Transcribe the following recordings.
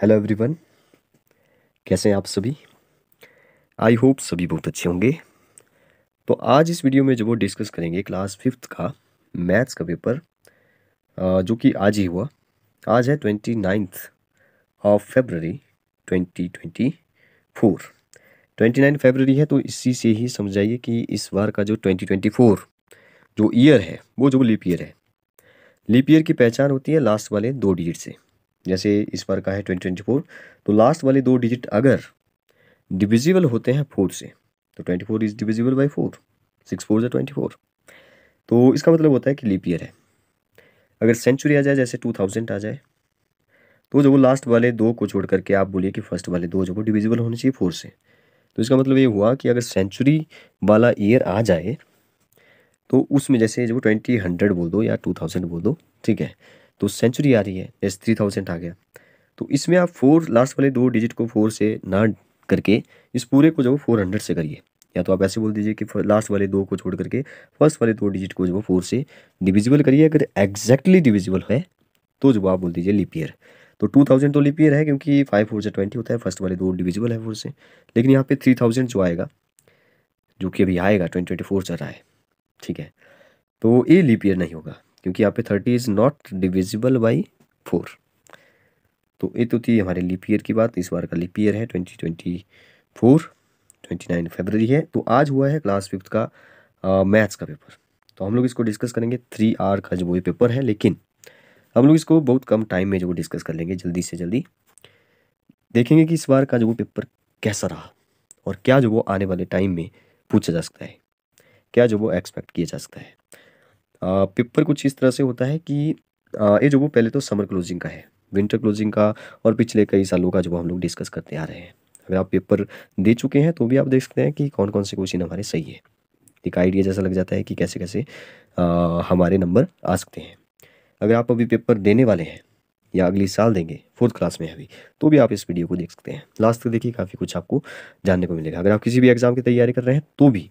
hello everyone कैसे हैं आप सभी आई होप सभी बहुत अच्छे होंगे तो आज इस वीडियो में जो वो डिस्कस करेंगे क्लास फिफ्थ का मैथ्स का पेपर जो कि आज ही हुआ आज है twenty ninth of February twenty twenty four twenty nine February है तो इसी से ही समझ जाइए कि इस बार का जो ट्वेंटी ट्वेंटी फोर जो ईयर है वो जो लीप ईयर है लिप ईयर की पहचान होती है लास्ट वाले दो डिजिट से जैसे इस बार का है ट्वेंटी ट्वेंटी फोर तो लास्ट वाले दो डिजिट अगर डिविजिबल होते हैं फोर से तो twenty four is divisible by four six four या ट्वेंटी फोर तो इसका मतलब होता है कि लीप ईयर है अगर सेंचुरी आ जाए जैसे टू थाउजेंड आ जाए तो जब वो लास्ट वाले दो को छोड़ करके आप बोलिए कि फर्स्ट वाले दो जब वो डिविजिबल होने चाहिए फोर से तो इसका मतलब ये हुआ कि अगर सेंचुरी वाला ईयर आ जाए तो उसमें जैसे जब ट्वेंटी हंड्रेड बोल दो या टू थाउजेंड बोल दो ठीक है तो सेंचुरी आ रही है जैसे थ्री थाउजेंड आ गया तो इसमें आप फोर लास्ट वाले दो डिजिट को फोर से ना करके इस पूरे को जो फोर हंड्रेड से करिए या तो आप ऐसे बोल दीजिए कि लास्ट वाले दो को छोड़ करके फर्स्ट वाले दो डिजिट को जो फोर से डिविजिबल करिए अगर एग्जैक्टली डिविजिबल है तो जो आप बोल दीजिए लिपियर तो टू थाउजेंड तो लिपियर है क्योंकि फाइव फोर से ट्वेंटी होता है फर्स्ट वाले दो डिविजिबल है फोर से लेकिन यहाँ पर थ्री थाउजेंड जो आएगा जो कि अभी आएगा ट्वेंटी ट्वेंटी फोर चल रहा है ठीक है तो ये लिपियर नहीं होगा क्योंकि यहाँ पे thirty is not divisible by four तो ये तो थी हमारे लिप ईयर की बात इस बार का लिप ईयर है twenty twenty four twenty nine February है तो आज हुआ है क्लास फिफ्थ का मैथ्स का पेपर तो हम लोग इसको डिस्कस करेंगे थ्री आर का जो वो पेपर है लेकिन हम लोग इसको बहुत कम टाइम में जो डिस्कस कर लेंगे जल्दी से जल्दी देखेंगे कि इस बार का जो वो पेपर कैसा रहा और क्या जो वो आने वाले टाइम में पूछा जा सकता है क्या जो वो एक्सपेक्ट किया जा सकता है पेपर कुछ इस तरह से होता है कि ये जो वो पहले तो समर क्लोजिंग का है विंटर क्लोजिंग का और पिछले कई सालों का जो हम लोग डिस्कस करते आ रहे हैं अगर आप पेपर दे चुके हैं तो भी आप देख सकते हैं कि कौन कौन से क्वेश्चन हमारे सही है एक आइडिया जैसा लग जाता है कि कैसे कैसे आ, हमारे नंबर आ सकते हैं अगर आप अभी पेपर देने वाले हैं या अगले साल देंगे फोर्थ क्लास में अभी तो भी आप इस वीडियो को देख सकते हैं लास्ट तक देखिए काफ़ी कुछ आपको जानने को मिलेगा अगर आप किसी भी एग्ज़ाम की तैयारी कर रहे हैं तो भी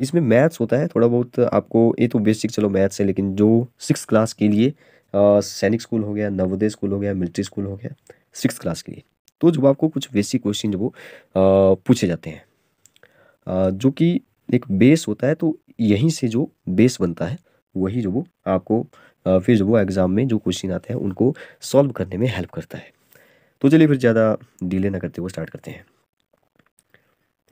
इसमें मैथ्स होता है थोड़ा बहुत आपको ये तो बेसिक चलो मैथ्स है लेकिन जो सिक्स क्लास के लिए सैनिक स्कूल हो गया नवोदय स्कूल हो गया मिलिट्री स्कूल हो गया सिक्स क्लास के लिए तो जब आपको कुछ बेसिक क्वेश्चन जब वो पूछे जाते हैं जो कि एक बेस होता है तो यहीं से जो बेस बनता है वही जो वो आपको फिर जो वो एग्ज़ाम में जो क्वेश्चन आते हैं उनको सॉल्व करने में हेल्प करता है तो चलिए फिर ज़्यादा डिले ना करते हुए स्टार्ट करते हैं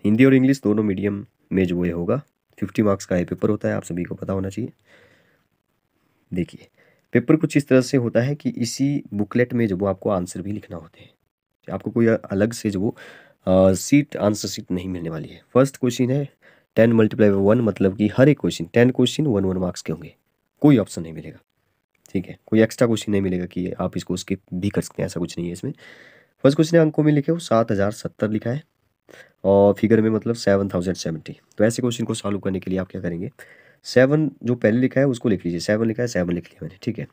हिंदी और इंग्लिश दोनों मीडियम में जो ये होगा फिफ्टी मार्क्स का ये पेपर होता है आप सभी को पता होना चाहिए देखिए पेपर कुछ इस तरह से होता है कि इसी बुकलेट में जो आपको आंसर भी लिखना होते हैं आपको कोई अलग से जो सीट आंसर सीट नहीं मिलने वाली है फर्स्ट क्वेश्चन है टेन मल्टीप्लाई बाई वन मतलब कि हर एक question ten question one one marks के होंगे कोई ऑप्शन नहीं मिलेगा ठीक है कोई एक्स्ट्रा क्वेश्चन नहीं मिलेगा कि आप इसको स्किप भी कर सकते हैं ऐसा कुछ नहीं है इसमें फर्स्ट क्वेश्चन अंकों में लिखे हो सात हज़ार सत्तर लिखा है और फिगर में मतलब सेवन थाउजेंड सेवेंटी तो ऐसे क्वेश्चन को सॉल्व करने के लिए आप क्या करेंगे सेवन जो पहले लिखा है उसको लिख लीजिए सेवन लिखा है सेवन लिख लिया मैंने ठीक है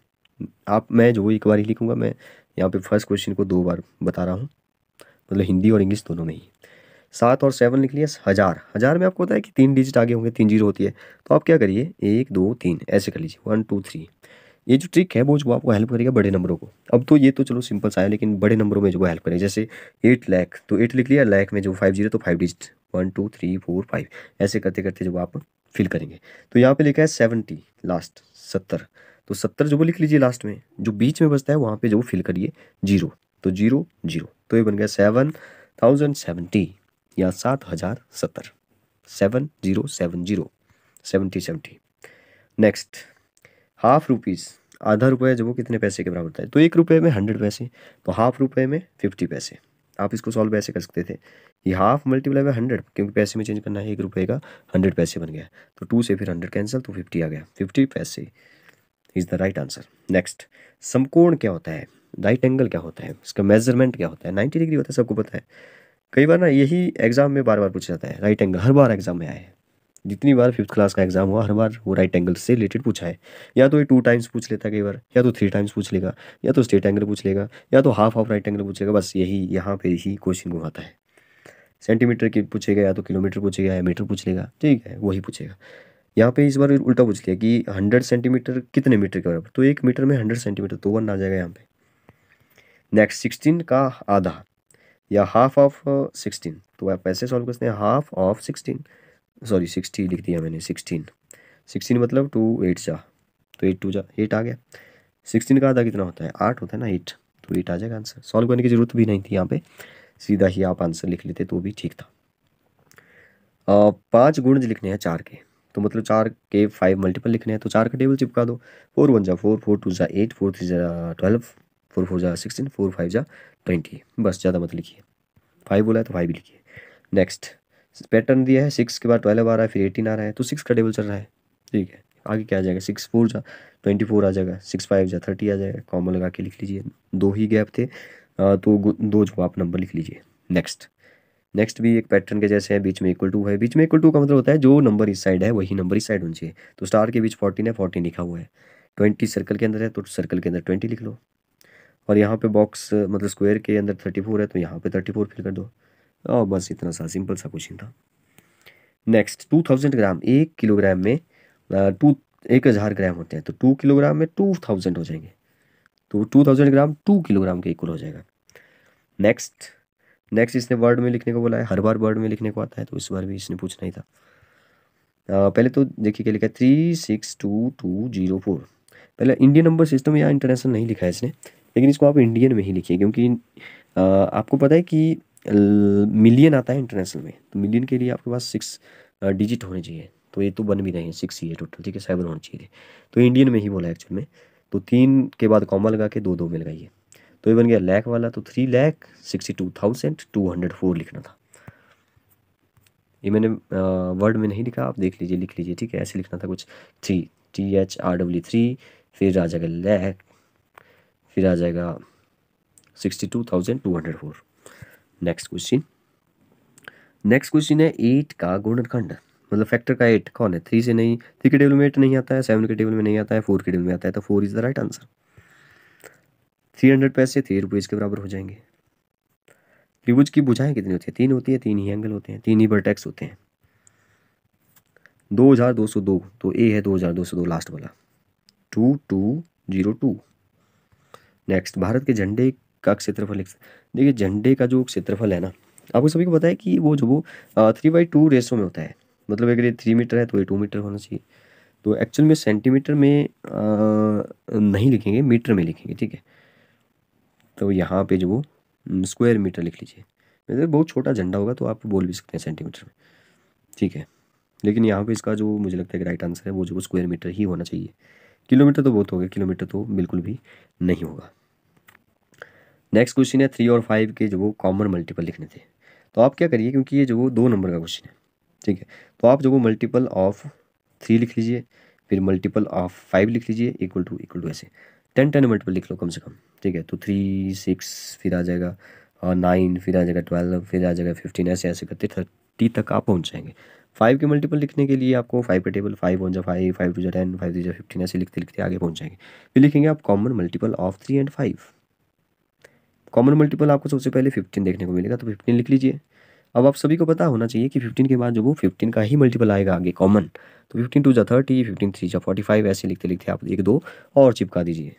आप मैं जो एक बार ही लिखूँगा मैं यहाँ पे फर्स्ट क्वेश्चन को दो बार बता रहा हूँ मतलब हिंदी और इंग्लिश दोनों में ही सात और सेवन लिख लिया हज़ार हज़ार में आपको होता है कि तीन डिजिट आगे होंगे तीन जीरो होती है तो आप क्या करिए एक दो तीन ऐसे कर लीजिए वन टू थ्री ये जो ट्रिक है वो जो आपको हेल्प करेगा बड़े नंबरों को अब तो ये तो चलो सिंपल सा है लेकिन बड़े नंबरों में जो हेल्प करेगा जैसे एट लैख तो एट लिख लिया लैख में जो फाइव जीरो तो five digit one two three four five ऐसे करते करते जो आप फिल करेंगे तो यहाँ पे लिखा है सेवेंटी लास्ट सत्तर तो सत्तर जो वो लिख लीजिए लास्ट में जो बीच में बचता है वहाँ पे जो फिल करिए जीरो तो जीरो जीरो तो ये बन गया सेवन थाउजेंड सेवेंटी या सात हज़ार सत्तर seven zero seven zero seventy seventy next half rupees आधा रुपये जब वो कितने पैसे के बराबर होता है तो एक रुपये में हंड्रेड पैसे तो हाफ रुपये में फिफ्टी पैसे आप इसको सॉल्व ऐसे कर सकते थे ये हाफ मल्टीप्लाई बाय हंड्रेड क्योंकि पैसे में चेंज करना है एक रुपये का हंड्रेड पैसे बन गया तो टू से फिर हंड्रेड कैंसिल तो फिफ्टी आ गया फिफ्टी पैसे is the right answer next समकोण क्या होता है राइट एंगल क्या होता है इसका मेजरमेंट क्या होता है नाइन्टी डिग्री होता है सबको पता है कई बार ना यही एग्जाम में बार बार पूछा जाता है राइट एंगल हर बार एग्जाम में आए हैं जितनी बार फिफ्थ क्लास का एग्जाम हुआ हर बार वो राइट एंगल से रिलेटेड पूछा है या तो ये टू टाइम्स पूछ लेता कई बार या तो थ्री टाइम्स पूछ लेगा या तो स्टेट एंगल पूछ लेगा या तो हाफ ऑफ राइट एंगल पूछ लेगा बस यही यहाँ पर ही क्वेश्चन घुमाता है सेंटीमीटर की पूछेगा या तो किलोमीटर पूछेगा या मीटर पूछ लेगा ठीक है वही पूछेगा यहाँ पे इस बार उल्टा पूछ लिया कि हंड्रेड सेंटीमीटर कितने मीटर के बराबर तो एक मीटर में हंड्रेड सेंटीमीटर तो वन आ जाएगा यहाँ पे नेक्स्ट सिक्सटीन का आधा या हाफ ऑफ सिक्सटीन तो आप ऐसे सॉल्व करते हैं half of sixteen sorry sixty लिख दिया मैंने सिक्सटीन सिक्सटीन मतलब टू एट जा तो एट टू जा एट आ गया सिक्सटीन का आधा कितना होता है आठ होता है ना एट तो एट आ जाएगा आंसर सॉल्व करने की ज़रूरत भी नहीं थी यहाँ पे सीधा ही आप आंसर लिख लेते तो भी ठीक था पाँच गुण लिखने हैं चार के तो मतलब चार के फाइव मल्टीपल लिखने हैं तो चार का टेबल चिपका दो फोर वन जा फोर फोर टू जा एट फोर थ्री जा ट्वेल्व फोर फोर जा सिक्सटीन फोर फाइव जा ट्वेंटी बस ज़्यादा मत लिखिए फाइव बोला है तो फाइव लिखिए नेक्स्ट पैटर्न दिया है सिक्स के बाद ट्वेल्व आ रहा है फिर एटीन आ रहा है तो सिक्स का टेबल चल रहा है ठीक है आगे क्या आ जाएगा सिक्स फोर जा ट्वेंटी फोर आ जाएगा सिक्स फाइव जा थर्टी आ जाएगा कॉमन लगा के लिख लीजिए दो ही गैप थे तो दो जो आप नंबर लिख लीजिए नेक्स्ट नेक्स्ट भी एक पैटर्न के जैसे है बीच में इक्वल टू है बीच में इक्वल टू का मतलब होता है जो नंबर इस साइड है वही नंबर इस साइड होनी चाहिए तो स्टार के बीच फोर्टीन है फोर्टीन लिखा हुआ है ट्वेंटी सर्कल के अंदर है तो सर्कल के अंदर ट्वेंटी लिख लो और यहाँ पे बॉक्स मतलब स्क्वायर के अंदर थर्टी फोर है तो यहाँ पे थर्टी फोर फिल कर दो और बस इतना सा सिंपल सा क्वेश्चन था नेक्स्ट टू थाउजेंड ग्राम एक किलोग्राम में टू एक हज़ार ग्राम होते हैं तो टू किलोग्राम में टू थाउजेंड हो जाएंगे तो two thousand gram two kilogram के इक्वल हो जाएगा नेक्स्ट नेक्स्ट इसने वर्ड में लिखने को बोला है हर बार वर्ड में लिखने को आता है तो इस बार भी इसने पूछना ही था आ, पहले तो देखिए क्या लिखा है three six two two zero four पहले इंडियन नंबर सिस्टम या इंटरनेशनल नहीं लिखा है इसने लेकिन इसको आप इंडियन में ही लिखिए क्योंकि आ, आपको पता है कि मिलियन आता है इंटरनेशनल में तो मिलियन के लिए आपके पास सिक्स डिजिट होने चाहिए तो ये तो बन भी रहे हैं सिक्स ही है टोटल ठीक है सेवन होने चाहिए तो इंडियन में ही बोला एक्चुअल में तो तीन के बाद कॉमा लगा के दो दो में लगाइए तो ये बन गया लैक वाला तो three lakh sixty two thousand two hundred four लिखना था ये मैंने वर्ड में नहीं लिखा आप देख लीजिए लिख लीजिए ठीक है ऐसे लिखना था कुछ three T H R W three फिर आ जाएगा लैक फिर आ जाएगा sixty two thousand two hundred four next question next question है एट का गुणनखंड मतलब फैक्टर का एट कौन है थ्री से नहीं थ्री के टेबल में एट नहीं आता है सेवन के टेबल में नहीं आता है फोर के टेबल में आता है तो four is the right answer three hundred पैसे थ्री रुपीज़ के बराबर हो जाएंगे त्रिभुज की भुजाएं कितनी होती है तीन होती है तीन ही एंगल होते हैं तीन ही वर्टेक्स होते हैं दो हज़ार दो सौ दो तो ए है दो हज़ार दो सौ दो लास्ट वाला two two zero two next भारत के झंडे का क्षेत्रफल देखिए झंडे का जो क्षेत्रफल है ना आपको सभी को पता है कि वो जो वो थ्री बाई टू रेसो में होता है मतलब अगर ये थ्री मीटर है तो ये टू मीटर होना चाहिए तो एक्चुअल में सेंटीमीटर में आ, नहीं लिखेंगे मीटर में लिखेंगे ठीक है तो यहाँ पे जो वो स्क्वायर मीटर लिख लीजिए मतलब बहुत छोटा झंडा होगा तो आप बोल भी सकते हैं सेंटीमीटर में ठीक है लेकिन यहाँ पे इसका जो मुझे लगता है कि राइट आंसर है वो जो स्क्वायर मीटर ही होना चाहिए किलोमीटर तो बहुत हो गया किलोमीटर तो बिल्कुल भी नहीं होगा नेक्स्ट क्वेश्चन है थ्री और फाइव के जो वो कॉमन मल्टीपल लिखने थे तो आप क्या करिए क्योंकि ये जो वो दो नंबर का क्वेश्चन है ठीक है तो आप जो वो मल्टीपल ऑफ थ्री लिख लीजिए फिर मल्टीपल ऑफ फाइव लिख लीजिए इक्वल टू इक्वल टू ऐसे टेन टेन मल्टीपल लिख लो कम से कम ठीक है तो थ्री सिक्स फिर आ जाएगा नाइन फिर आ जाएगा ट्वेल्व फिर आ जाएगा फिफ्टीन ऐसे ऐसे करते थर्टी तक आप पहुँच जाएंगे फाइव के मल्टीपल लिखने के लिए आपको फाइव का टेबल फाइव वन जो फाइव फाइव टू जो टेन फाइव टू जो फिफ्टीन ऐसे लिखते लिखते आगे पहुँच जाएंगे फिर लिखेंगे आप common multiple of three and five common multiple आपको सबसे पहले फिफ्टीन देखने को मिलेगा तो फिफ्टीन लिख लीजिए अब आप सभी को पता होना चाहिए कि फिफ्टीन के बाद जो वो फिफ्टीन का ही मल्टीपल आएगा आगे कॉमन तो फिफ्टीन टू जा थर्टी फिफ्टीन थ्री जा फोर्टी फाइव ऐसे लिखते लिखते आप एक दो और चिपका दीजिए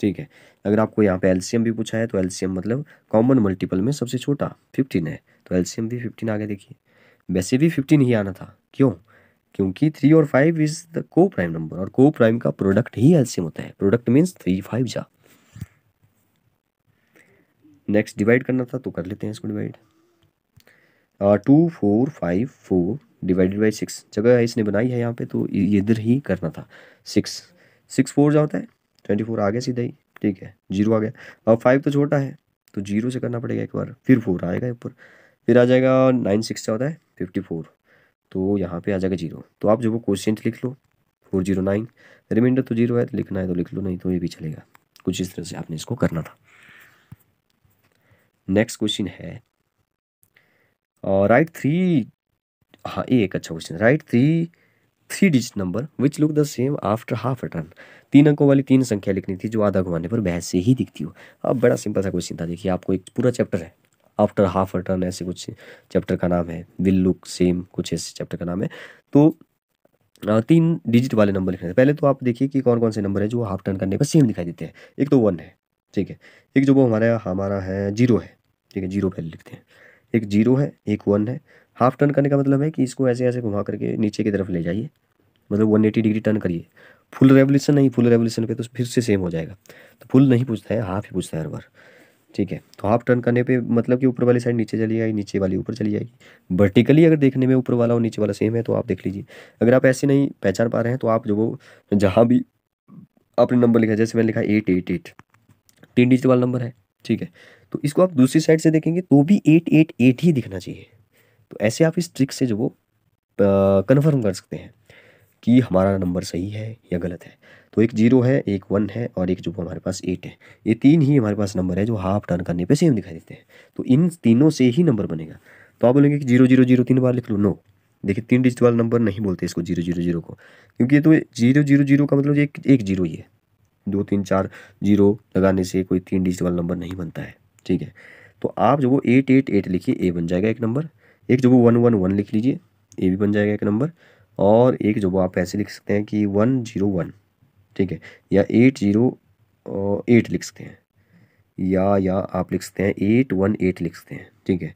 ठीक है अगर आपको यहाँ पे एलसीएम भी पूछा है तो एलसीएम मतलब कॉमन मल्टीपल में सबसे छोटा फिफ्टीन है तो एलसीएम भी फिफ्टीन आगे देखिए वैसे भी फिफ्टीन ही आना था क्यों क्योंकि थ्री और five is the coprime number और को प्राइम का प्रोडक्ट ही एलसीएम होता है प्रोडक्ट मीन्स थ्री फाइव जा नेक्स्ट डिवाइड करना था तो कर लेते हैं इसको divide two four five four divided by six जगह इसने बनाई है यहाँ पे तो इधर ही करना था सिक्स सिक्स फोर जो होता है ट्वेंटी फोर आ गया सीधा ही ठीक है जीरो आ गया अब फाइव तो छोटा है तो जीरो से करना पड़ेगा एक बार फिर फोर आएगा ऊपर फिर आ जाएगा नाइन सिक्स होता है फिफ्टी फोर तो यहाँ पे आ जाएगा जीरो तो आप जो वो क्वेश्चन लिख लो फोर जीरो नाइन रिमाइंडर तो जीरो है तो लिखना है तो लिख लो नहीं तो ये भी चलेगा कुछ इस तरह से आपने इसको करना था नेक्स्ट क्वेश्चन है राइट uh, थ्री हाँ ये एक अच्छा question right three three digit number which look the same after half return तीन अंकों वाली तीन संख्या लिखनी थी जो आधा घुमाने पर से ही दिखती हो अब बड़ा सिंपल सा क्वेश्चन था देखिए आपको एक पूरा चैप्टर है आफ्टर हाफ रिटर्न ऐसे कुछ चैप्टर का नाम है विल लुक सेम कुछ ऐसे चैप्टर का नाम है तो uh, तीन डिजिट वाले नंबर लिखने पहले तो आप देखिए कि कौन कौन से नंबर है जो हाफ टर्न करने पर सेम दिखाई देते हैं एक तो वन है ठीक है एक जो वो हमारा हमारा है जीरो है ठीक है जीरो पहले लिखते हैं एक जीरो है एक वन है हाफ टर्न करने का मतलब है कि इसको ऐसे ऐसे घुमा करके नीचे की तरफ ले जाइए मतलब वन एटी डिग्री टर्न करिए फुल रेवोल्यूशन नहीं फुल रेवोल्यूशन पे तो फिर से सेम हो जाएगा तो फुल नहीं पूछता है हाफ ही पूछता है हर बार ठीक है तो हाफ टर्न करने पे मतलब कि ऊपर वाली साइड नीचे चली जाएगी नीचे वाली ऊपर चली जाएगी वर्टिकली अगर देखने में ऊपर वाला और नीचे वाला सेम है तो आप देख लीजिए अगर आप ऐसे नहीं पहचान पा रहे हैं तो आप जो वो जहाँ भी आपने नंबर लिखा जैसे मैंने लिखा एट एट एट तीन डिजिट वाला नंबर है ठीक है तो इसको आप दूसरी साइड से देखेंगे तो भी एट एट एट ही दिखना चाहिए तो ऐसे आप इस ट्रिक से जो वो कन्फर्म कर सकते हैं कि हमारा नंबर सही है या गलत है तो एक जीरो है एक वन है और एक जो हमारे पास एट है ये तीन ही हमारे पास नंबर है जो हाफ टर्न करने पे सेम दिखाई देते हैं तो इन तीनों से ही नंबर बनेगा तो आप बोलेंगे कि जीरो जीरो जीरो तीन बार लिख लो नो देखिए तीन डिजिट वाला नंबर नहीं बोलते इसको जीरो जीरो जीरो को क्योंकि ये तो जीरो जीरो जीरो का मतलब एक एक जीरो ही है दो तीन चार जीरो लगाने से कोई तीन डिजिट वाला नंबर नहीं बनता है ठीक है तो आप जो वो एट एट एट लिखिए ए बन जाएगा एक नंबर एक जो वो वन वन वन लिख लीजिए ए भी बन जाएगा एक नंबर और एक जो वो आप ऐसे लिख सकते हैं कि वन जीरो वन ठीक है या एट जीरो एट लिख सकते हैं या या आप लिख सकते हैं एट वन एट लिख सकते हैं ठीक है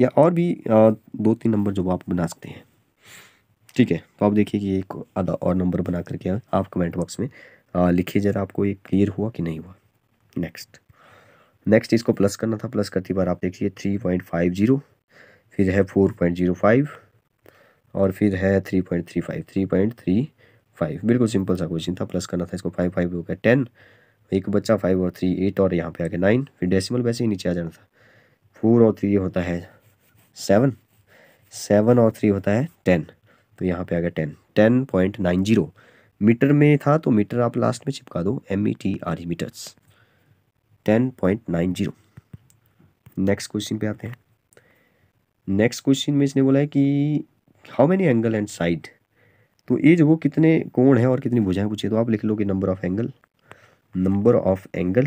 या और भी आ, दो तीन नंबर जो आप बना सकते हैं ठीक है तो आप देखिए कि एक आधा और नंबर बना करके आप कमेंट बॉक्स में लिखिए ज़रा आपको ये क्लियर हुआ कि नहीं हुआ नेक्स्ट नेक्स्ट इसको प्लस करना था प्लस करती बार आप देखिए थ्री पॉइंट फाइव जीरो फिर है फोर पॉइंट जीरो फाइव और फिर है three point three five three point three five बिल्कुल सिंपल सा क्वेश्चन था प्लस करना था इसको फाइव फाइव हो गया टेन एक बच्चा फाइव और थ्री एट और यहाँ पे आ गया नाइन फिर डेसिमल वैसे ही नीचे आ जाना था फोर और थ्री होता है सेवन सेवन और थ्री होता है टेन तो यहाँ पे आ गया ten ten point nine zero metre में था तो मीटर आप लास्ट में चिपका दो M E T R E metres ten point nine zero next question पे आते हैं नेक्स्ट क्वेश्चन में इसने बोला है कि how many angle and side तो ये जो वो कितने कोण है और कितनी भुजाएं पूछिए तो आप लिख लो कि number of angle number of angle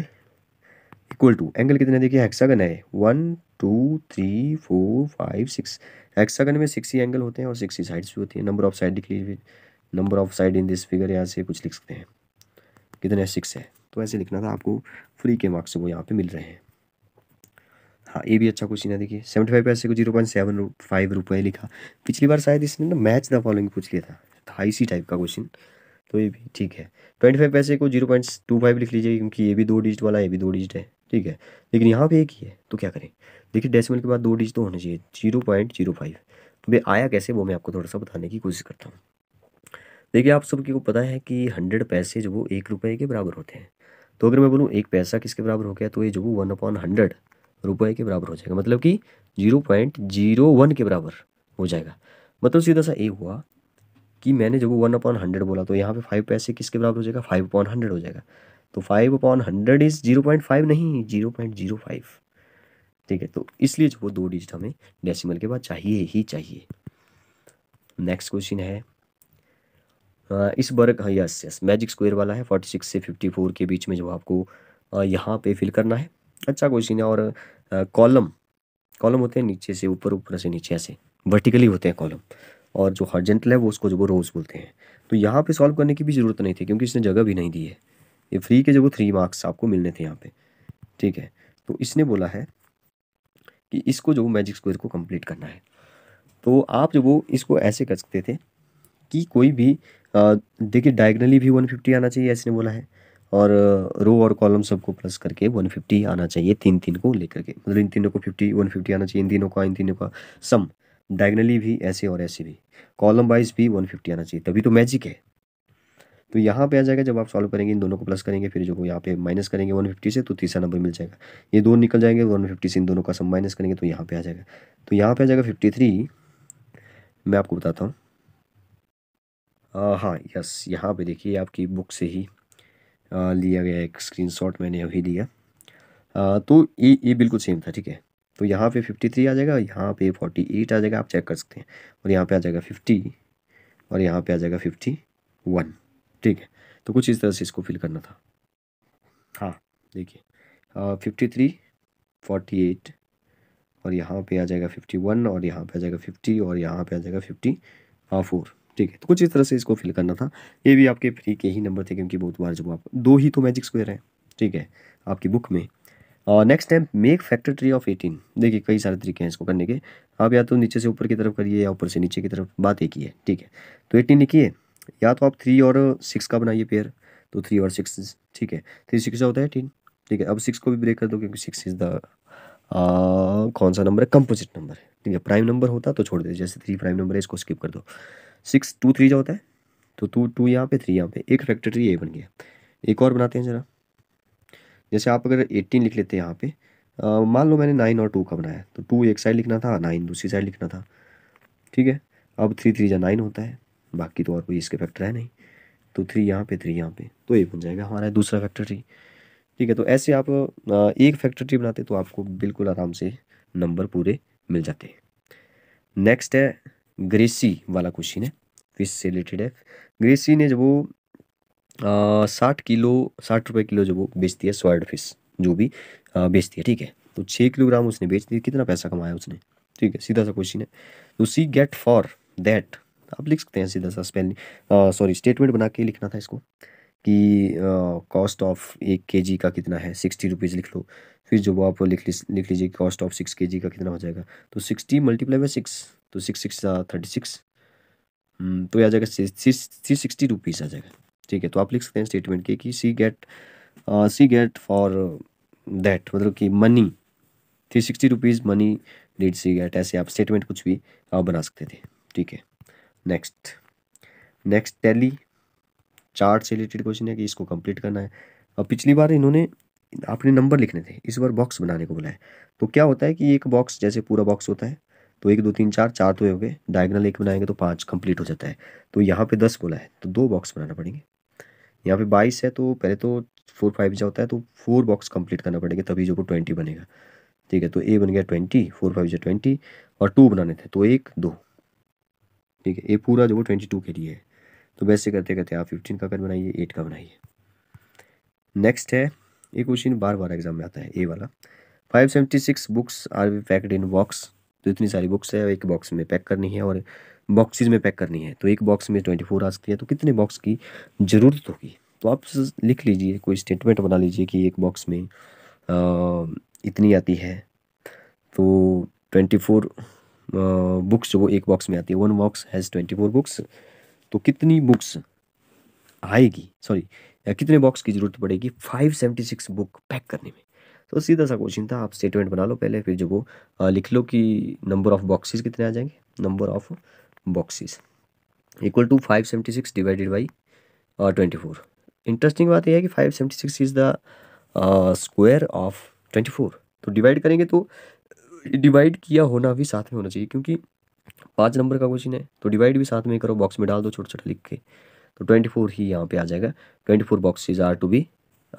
equal to angle कितने देखिए हेक्सागन है one two three four five six hexagon में सिक्स ही एंगल होते हैं और सिक्स ही साइड्स भी होती हैं नंबर ऑफ साइड लिख लीजिए number of side in this figure यहाँ से कुछ लिख सकते हैं कितने सिक्स है तो ऐसे लिखना था आपको फ्री के मार्क्स वो यहाँ पे मिल रहे हैं हाँ ये भी अच्छा क्वेश्चन है देखिए सेवेंटी फाइव पैसे को जीरो पॉइंट सेवन फाइव रुपये लिखा पिछली बार शायद इसने ना मैच द फॉलोइंग पूछ लिया था था इसी टाइप का क्वेश्चन तो ये भी ठीक है ट्वेंटी फाइव पैसे को जीरो पॉइंट टू फाइव लिख लीजिए क्योंकि ये भी दो डिजिट वाला ये भी दो डिजिट है ठीक है लेकिन यहाँ पे एक ही है तो क्या करें देखिए डेसिमल के बाद दो डिजिट तो होना चाहिए जीरो पॉइंट जीरो फाइव तो आया कैसे वो मैं आपको थोड़ा सा बताने की कोशिश करता हूँ देखिए आप सबको पता है कि हंड्रेड पैसे जो वो एक रुपये के बराबर होते हैं तो अगर मैं बोलूँ एक पैसा किसके बराबर हो गया तो ये जो वो वन अपॉन हंड्रेड रुपये के बराबर हो जाएगा मतलब कि जीरो पॉइंट जीरो वन के बराबर हो जाएगा मतलब सीधा सा ये हुआ कि मैंने जब वो वन अपॉन हंड्रेड बोला तो यहाँ पे फाइव पैसे किसके बराबर हो जाएगा फाइव अपॉन हंड्रेड हो जाएगा तो five upon hundred is zero point five नहीं जीरो पॉइंट जीरो फाइव ठीक है तो इसलिए जो वो दो डिजिट हमें डेसिमल के बाद चाहिए ही चाहिए नेक्स्ट क्वेश्चन है इस वर्ग हाँ यस यस मैजिक स्क्वायर वाला है फोर्टी सिक्स से फिफ्टी फोर के बीच में जो आपको यहाँ पे फिल करना है अच्छा क्वेश्चन है और कॉलम कॉलम होते हैं नीचे से ऊपर ऊपर से नीचे ऐसे वर्टिकली होते हैं कॉलम और जो हॉर्जेंटल है वो उसको जो वो रोज़ बोलते हैं तो यहाँ पे सॉल्व करने की भी ज़रूरत नहीं थी क्योंकि इसने जगह भी नहीं दी है ये फ्री के जो वो थ्री मार्क्स आपको मिलने थे यहाँ पे ठीक है तो इसने बोला है कि इसको जो मैजिक स्क्वायर को कंप्लीट करना है तो आप जो वो इसको ऐसे कर सकते थे कि कोई भी देखिए डायगनली भी 150 आना चाहिए ऐसे ने बोला है और रो और कॉलम सबको प्लस करके 150 आना चाहिए तीन तीन को लेकर के मतलब इन तीनों को 50 150 आना चाहिए इन तीनों का इन तीनों का सम डायगनली भी ऐसे और ऐसे भी कॉलम वाइज भी 150 आना चाहिए तभी तो मैजिक है तो यहाँ पे आ जाएगा जब आप सॉल्व करेंगे इन दोनों को प्लस करेंगे फिर जो यहाँ पे माइनस करेंगे 150 से तो तीसरा नंबर मिल जाएगा ये दो निकल जाएंगे 150 से इन दोनों का सम माइनस करेंगे तो यहाँ पे आ जाएगा तो यहाँ पे आ जाएगा 53 मैं आपको बताता हूँ आ, हाँ यस यहाँ पे देखिए आपकी बुक से ही आ, लिया गया एक स्क्रीनशॉट मैंने अभी लिया आ, तो ये ये बिल्कुल सेम था ठीक है तो यहाँ पे फिफ्टी थ्री आ जाएगा यहाँ पे फोर्टी एट आ जाएगा आप चेक कर सकते हैं और यहाँ पे आ जाएगा फिफ्टी और यहाँ पे आ जाएगा फिफ्टी वन ठीक है तो कुछ इस तरह से इसको फिल करना था हाँ देखिए फिफ्टी थ्री फोर्टी एट और यहाँ पे आ जाएगा फिफ्टी वन और यहाँ पे आ जाएगा फिफ्टी और यहाँ पे आ जाएगा फिफ्टी फोर ठीक है तो कुछ इस तरह से इसको फिल करना था ये भी आपके फ्री के ही नंबर थे क्योंकि बहुत बार जब आप दो ही तो मैजिक स्क्वायर हैं ठीक है आपकी बुक में नेक्स्ट है make factor tree of eighteen देखिए कई सारे तरीके हैं इसको करने के आप या तो नीचे से ऊपर की तरफ करिए या ऊपर से नीचे की तरफ बात एक ही है ठीक है तो एटीन लिखिए या तो आप थ्री और सिक्स का बनाइए पेयर तो थ्री और सिक्स ठीक है थ्री सिक्स का होता है एटीन ठीक है अब सिक्स को भी ब्रेक कर दो क्योंकि सिक्स इज़ द कौन सा नंबर है कंपोजिट नंबर है ठीक है प्राइम नंबर होता तो छोड़ दे जैसे थ्री प्राइम नंबर है इसको स्किप कर दो सिक्स टू थ्री जो होता है तो टू टू यहाँ पे थ्री यहाँ पे एक फैक्टरी ए ये बन गया एक और बनाते हैं ज़रा जैसे आप अगर एट्टीन लिख लेते हैं यहाँ पे मान लो मैंने नाइन और टू का बनाया तो टू एक साइड लिखना था नाइन दूसरी साइड लिखना था ठीक है अब थ्री थ्री या नाइन होता है बाकी तो और कोई इसके फैक्टर है नहीं तो थ्री यहाँ पे थ्री यहाँ पे तो ये बन जाएगा हमारा दूसरा फैक्टर ठीक है तो ऐसे आप एक फैक्टर बनाते तो आपको बिल्कुल आराम से नंबर पूरे मिल जाते हैं नेक्स्ट है ग्रेसी वाला क्वेश्चन है फिश से रिलेटेड है ग्रेसी ने जब वो साठ किलो साठ रुपये किलो जब वो बेचती है स्वर्ड फिश जो भी आ, बेचती है ठीक है तो छः किलोग्राम उसने बेच दिया कितना पैसा कमाया उसने ठीक है सीधा सा क्वेश्चन है तो सी गेट फॉर दैट आप लिख सकते हैं सीधा सा स्पेलिंग सॉरी स्टेटमेंट बना के लिखना था इसको कि कॉस्ट ऑफ एक के जी का कितना है सिक्सटी रुपीज़ लिख लो फिर जो आप लिख लिख लीजिए कॉस्ट ऑफ सिक्स के जी का कितना हो जाएगा तो सिक्सटी मल्टीप्लाई बाई सिक्स तो सिक्स सिक्स थर्टी सिक्स तो ये आ जाएगा थ्री सिक्सटी रुपीज़ आ जाएगा ठीक है तो आप लिख सकते हैं स्टेटमेंट के कि C get C get for that मतलब कि money three sixty rupees money did C get ऐसे आप स्टेटमेंट कुछ भी आप बना सकते थे ठीक है नेक्स्ट नेक्स्ट टैली चार्ट से रिलेटेड क्वेश्चन है कि इसको कंप्लीट करना है अब पिछली बार इन्होंने अपने नंबर लिखने थे इस बार बॉक्स बनाने को बुलाया तो क्या होता है कि एक बॉक्स जैसे पूरा बॉक्स होता है तो एक दो तीन चार चार तो हो गए डायगनल एक बनाएंगे तो पाँच कंप्लीट हो जाता है तो यहाँ पे दस बोला है तो दो बॉक्स बनाना पड़ेंगे यहाँ पे बाईस है तो पहले तो फोर फाइव जो होता है तो फोर बॉक्स कंप्लीट करना पड़ेगा तभी जो को ट्वेंटी बनेगा ठीक है तो ए बन गया ट्वेंटी फोर फाइव जो ट्वेंटी और टू बनाने थे तो एक दो ठीक है ए पूरा जो वो ट्वेंटी टू के लिए है तो वैसे करते करते आप फिफ्टीन का कर बनाइए एट का बनाइए नेक्स्ट है ये क्वेश्चन बार बार एग्जाम में आता है ए वाला five seventy six books are we packed in box तो इतनी सारी बुक्स है एक बॉक्स में पैक करनी है और बॉक्सेस में पैक करनी है तो एक बॉक्स में ट्वेंटी फोर आ सकती है तो कितने बॉक्स की ज़रूरत होगी तो आप लिख लीजिए कोई स्टेटमेंट बना लीजिए कि एक बॉक्स में आ, इतनी आती है तो ट्वेंटी फोर बुक्स जो वो एक बॉक्स में आती है one box has twenty four books तो कितनी बुक्स आएगी सॉरी कितने बॉक्स की ज़रूरत पड़ेगी five seventy six book pack करने में तो सीधा सा क्वेश्चन था आप स्टेटमेंट बना लो पहले फिर जो वो लिख लो कि नंबर ऑफ़ बॉक्सेस कितने आ जाएंगे number of boxes equal to five seventy six divided by twenty four interesting बात यह है कि five seventy six is the square of twenty four तो डिवाइड करेंगे तो डिवाइड किया होना भी साथ में होना चाहिए क्योंकि पाँच नंबर का क्वेश्चन है तो डिवाइड भी साथ में करो बॉक्स में डाल दो छोटा छोटा लिख के तो ट्वेंटी फोर ही यहाँ पे आ जाएगा twenty four boxes are to be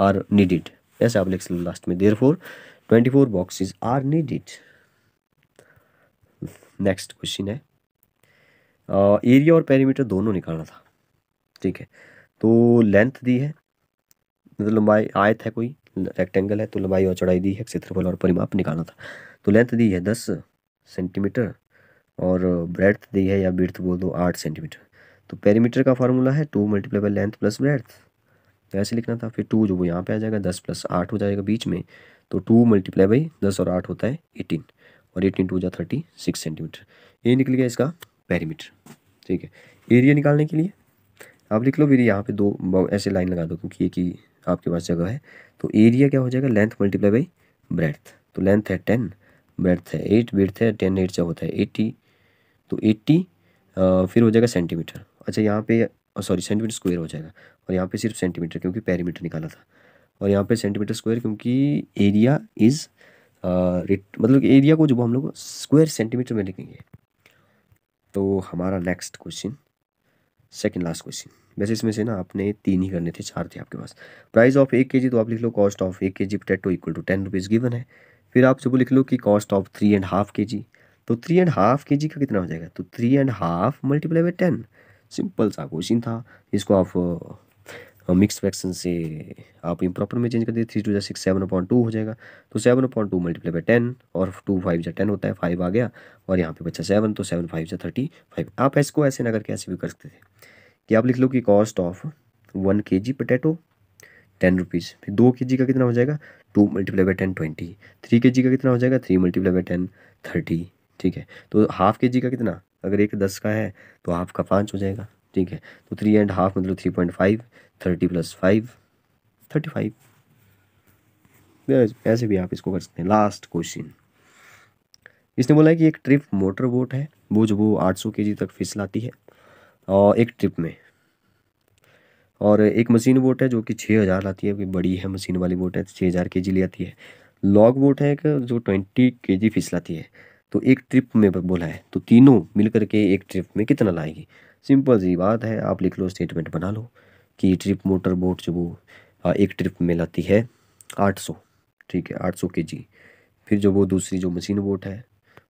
are needed ऐसे आप लिख सकते लास्ट में therefore twenty four boxes are needed next question है एरिया uh, और पैरीमीटर दोनों निकालना था ठीक है तो लेंथ दी है मतलब लंबाई आयत है कोई रेक्टेंगल है तो लंबाई और चौड़ाई दी है क्षेत्रफल और परिमाप निकालना था तो लेंथ दी है दस सेंटीमीटर और ब्रेड दी है या बिर्थ बोल दो आठ सेंटीमीटर तो पेरीमीटर का फार्मूला है two multiply by length plus breadth तो ऐसे लिखना था फिर टू जो वो यहाँ पे आ जाएगा दस प्लस आठ हो जाएगा बीच में तो टू मल्टीप्लाई बाई दस और आठ होता है एटीन और एटीन टू जा थर्टी सिक्स सेंटीमीटर ये निकल गया इसका पैरीमीटर ठीक है एरिया निकालने के लिए आप लिख लो फिर यहाँ पे दो ऐसे लाइन लगा दो क्योंकि एक ही आपके पास जगह है तो एरिया क्या हो जाएगा लेंथ मल्टीप्लाई बाई ब्रेथ तो लेंथ है टेन ब्रेथ है एट ब्रेथ है टेन एट जो होता है एट्टी तो एट्टी फिर हो जाएगा सेंटीमीटर अच्छा यहाँ पे सॉरी सेंटीमीटर स्क्वायर हो जाएगा और यहाँ पे सिर्फ सेंटीमीटर क्योंकि पैरीमीटर निकाला था और यहाँ पे सेंटीमीटर स्क्वायर क्योंकि एरिया इज़ मतलब एरिया को जब हम लोग स्क्वायर सेंटीमीटर में लिखेंगे तो हमारा next question second last question वैसे इसमें से ना आपने तीन ही करने थे चार थे आपके पास प्राइस ऑफ एक के तो आप लिख लो कॉस्ट ऑफ एक K G potato equal to ten rupees given है फिर आप जब लिख लो कि cost of three and half K G तो three and half K G का कितना हो जाएगा तो three and half multiply by ten simple सा क्वेश्चन था इसको आप मिक्स फ्रैक्शन से आप इम्प्रॉपर में चेंज कर दिए थ्री टू जै सिक्स सेवन अपॉइंट टू हो जाएगा तो seven point two multiply by ten और टू फाइव जै टेन होता है फाइव आ गया और यहाँ पे बच्चा सेवन तो सेवन फाइव जै थर्टी फाइव आप इसको ऐसे ना करके ऐसे भी करते थे कि आप लिख लो कि कॉस्ट ऑफ वन के जी पटेटो टेन रुपीज़ फिर दो के जी का कितना हो जाएगा two multiply by ten twenty three K G का कितना हो जाएगा three multiply by ten thirty ठीक है तो हाफ के जी का कितना अगर एक दस का है तो हाफ का पाँच हो जाएगा ठीक है तो थ्री एंड हाफ मतलब three point five thirty plus five thirty five ऐसे भी आप इसको कर सकते हैं लास्ट क्वेश्चन इसने बोला है कि एक ट्रिप मोटर बोट है वो जो वो 800 केजी तक फिश लाती है और एक ट्रिप में और एक मशीन बोट है जो कि छः हज़ार लाती है बड़ी है मशीन वाली बोट है छः हज़ार के जी ले आती है लॉग बोट है एक जो ट्वेंटी के जी फिश लाती है तो एक ट्रिप में बोला है तो तीनों मिल करके एक ट्रिप में कितना लाएगी सिंपल सी बात है आप लिख लो स्टेटमेंट बना लो कि ट्रिप मोटर बोट जो वो एक ट्रिप में लाती है आठ सौ ठीक है आठ सौ के जी फिर जो वो दूसरी जो मशीन बोट है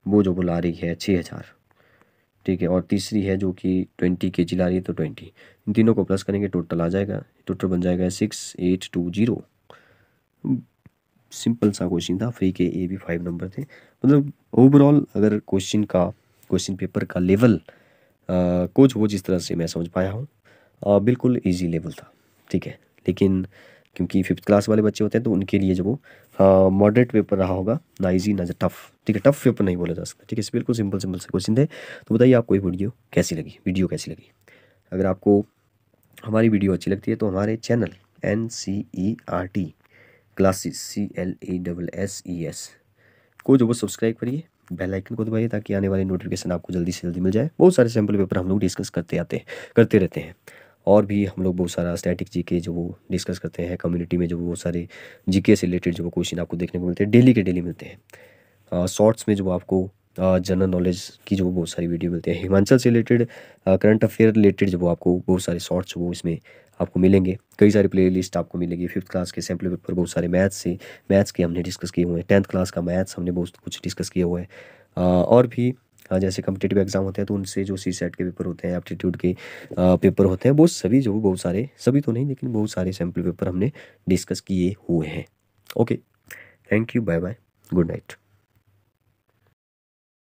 वो जो वो ला रही है छः हज़ार ठीक है और तीसरी है जो कि ट्वेंटी के जी ला रही है तो ट्वेंटी इन तीनों को प्लस करेंगे टोटल आ जाएगा टोटल बन जाएगा six eight two zero simple सा क्वेश्चन था फ्री के ए भी फाइव नंबर थे मतलब ओवरऑल अगर क्वेश्चन का क्वेश्चन पेपर का लेवल कोच वो जिस तरह से मैं समझ पाया हूँ बिल्कुल ईजी लेवल था ठीक है लेकिन क्योंकि फिफ्थ क्लास वाले बच्चे होते हैं तो उनके लिए जो वो मॉडरेट पेपर रहा होगा ना इजी ना टफ ठीक है टफ पेपर नहीं बोला जा सकता ठीक है इस बिल्कुल सिंपल सिंपल से क्वेश्चन थे तो बताइए आपको ये वीडियो कैसी लगी वीडियो कैसी लगी अगर आपको हमारी वीडियो अच्छी लगती है तो हमारे channel N C E R T classes C L A double S E S को जो वो सब्सक्राइब करिए बेल आइकन को दबाइए ताकि आने वाली नोटिफिकेशन आपको जल्दी से जल्दी मिल जाए बहुत सारे सैम्पल पेपर हम लोग डिस्कस करते आते हैं करते रहते हैं और भी हम लोग बहुत सारा स्टैटिक जी के जो वो डिस्कस करते हैं कम्युनिटी में जो बहुत सारे जी के से रिलेटेड जो क्वेश्चन आपको देखने को मिलते हैं डेली के डेली मिलते हैं शॉर्ट्स में जो आपको जनरल नॉलेज की जो बहुत सारी वीडियो मिलते हैं हिमाचल से रिलेटेड करंट अफेयर रिलेटेड जो आपको बहुत सारे शॉर्ट्स वो इसमें आपको मिलेंगे कई सारे प्ले लिस्ट आपको मिलेगी फिफ्थ क्लास के सैम्पल पेपर बहुत सारे मैथ्स से मैथ्स के हमने डिस्कस किए हुए हैं टेंथ क्लास का मैथ्स हमने बहुत कुछ डिस्कस किया हुआ है और भी हाँ, जैसे कम्पिटेटिव एग्जाम होते हैं तो उनसे जो सी सेट के पेपर होते हैं एप्टीट्यूड के पेपर होते हैं वो सभी जो बहुत सारे सभी तो नहीं लेकिन बहुत सारे सैम्पल पेपर हमने डिस्कस किए हुए हैं okay thank you bye bye good night